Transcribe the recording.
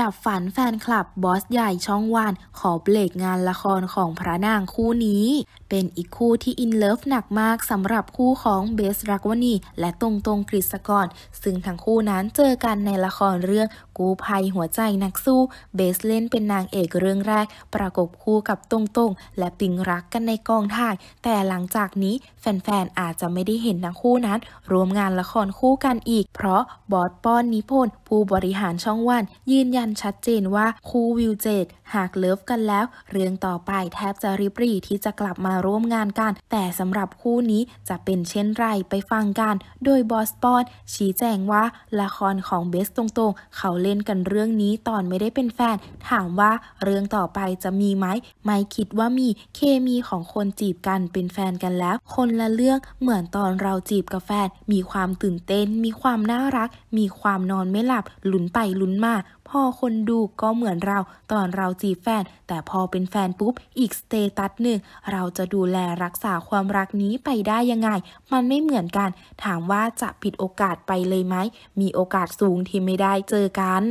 ดับฝันแฟนคลับบอสใหญ่ช่องวานขอเบรกงานละครของพระนางคู่นี้ เป็นอีกคู่ที่อินเลิฟ หนักมากสำหรับคู่ของเบสรักวณีและตรงตรงกฤษกร ซึ่งทั้งคู่นั้นเจอกันในละครเรื่อง กู้ภัยหัวใจนักสู้ เบสเล่นเป็นนางเอกเรื่องแรก ประกบคู่กับตรงตรงและปิงรักกันในกองถ่ายแต่หลังจากนี้แฟนๆอาจจะไม่ได้เห็นทั้งคู่นั้นรวมงานละครคู่กันอีก เพราะบอสป้อนนิพนธ์ผู้บริหารช่องวันยืนยันชัดเจนว่าคู่วิวเจดหากเลิฟกันแล้วเรื่องต่อไปแทบจะริบรีที่จะกลับมาร่วมงานกัน แต่สำหรับคู่นี้จะเป็นเช่นไรไปฟังกัน โดยบอสปอนชี้แจงว่าละครของเบสตรงๆเขาเล่นกันเรื่องนี้ตอนไม่ได้เป็นแฟนถามว่าเรื่องต่อไปจะมีไหมไม่คิดว่ามีเคมีของคนจีบกันเป็นแฟนกันแล้ว คนละเรื่องเหมือนตอนเราจีบกับแฟน มีความตื่นเต้น มีความน่ารัก มีความนอนไม่หลับหลุนไปหลุนมาพอคนดูก็เหมือนเราตอนเราจีบแฟน แต่พอเป็นแฟนปุ๊บ อีกสเตตัสหนึ่ง เราจะดูแลรักษาความรักนี้ไปได้ยังไง มันไม่เหมือนกัน ถามว่าจะผิดโอกาสไปเลยไหมมีโอกาสสูงที่ไม่ได้เจอกัน